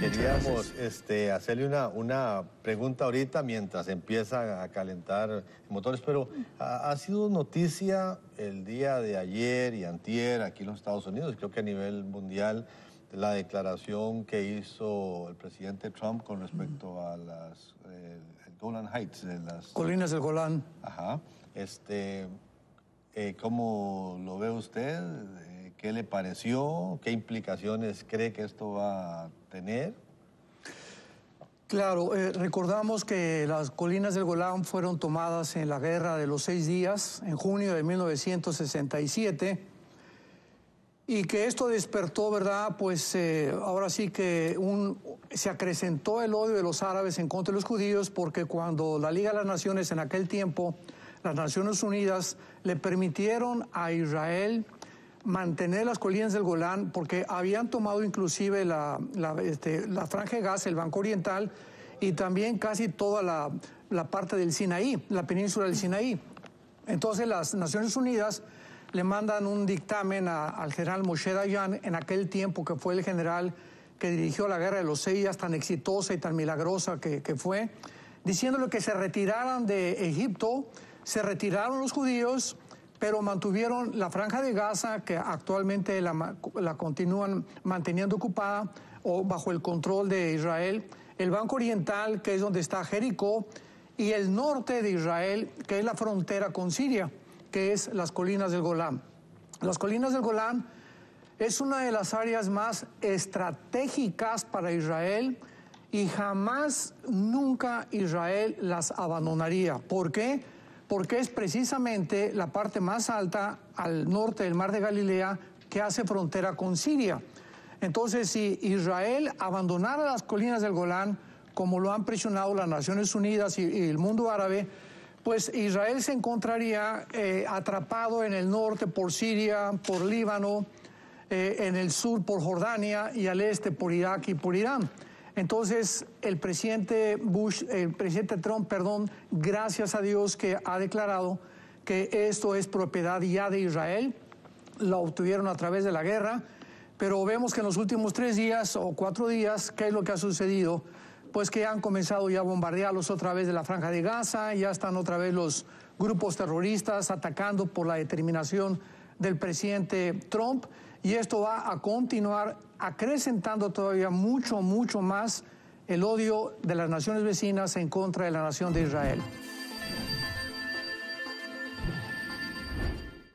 Queríamos este, hacerle una, una pregunta ahorita mientras empieza a calentar motores, pero ha, sido noticia el día de ayer y antier aquí en los Estados Unidos, creo que a nivel mundial, la declaración que hizo el presidente Trump con respecto a las eh, Golan Heights. las, Colinas del Golan. Ajá. Este, eh, ¿Cómo lo ve usted? Eh, ¿Qué le pareció? ¿Qué implicaciones cree que esto va a Claro, eh, recordamos que las colinas del Golán fueron tomadas en la Guerra de los Seis Días en junio de 1967 y que esto despertó, ¿verdad? Pues eh, ahora sí que se acrecentó el odio de los árabes en contra de los judíos porque cuando la Liga de las Naciones en aquel tiempo, las Naciones Unidas, le permitieron a Israel mantener las colinas del Golán, porque habían tomado inclusive la, la, este, franja de gas, el Banco Oriental, y también casi toda la, parte del Sinaí, la península del Sinaí. Entonces las Naciones Unidas le mandan un dictamen al general Moshe Dayan, en aquel tiempo que fue el general que dirigió la guerra de los seis tan exitosa y tan milagrosa que, que fue, diciéndole que se retiraran de Egipto, se retiraron los judíos, pero mantuvieron la franja de Gaza, que actualmente la, continúan manteniendo ocupada o bajo el control de Israel, el Banco Oriental, que es donde está Jericó, y el norte de Israel, que es la frontera con Siria, que es las colinas del Golán. Las colinas del Golán es una de las áreas más estratégicas para Israel y jamás, nunca Israel las abandonaría. ¿Por qué? porque es precisamente la parte más alta al norte del mar de Galilea que hace frontera con Siria. Entonces, si Israel abandonara las colinas del Golán, como lo han presionado las Naciones Unidas y, el mundo árabe, pues Israel se encontraría eh, atrapado en el norte por Siria, por Líbano, eh, en el sur por Jordania y al este por Irak y por Irán. Entonces, el presidente Bush, el presidente Trump, perdón, gracias a Dios que ha declarado que esto es propiedad ya de Israel, la obtuvieron a través de la guerra, pero vemos que en los últimos tres días o cuatro días, ¿qué es lo que ha sucedido? Pues que han comenzado ya a bombardearlos otra vez de la franja de Gaza, ya están otra vez los grupos terroristas atacando por la determinación del presidente Trump y esto va a continuar acrecentando todavía mucho, mucho más el odio de las naciones vecinas en contra de la nación de Israel.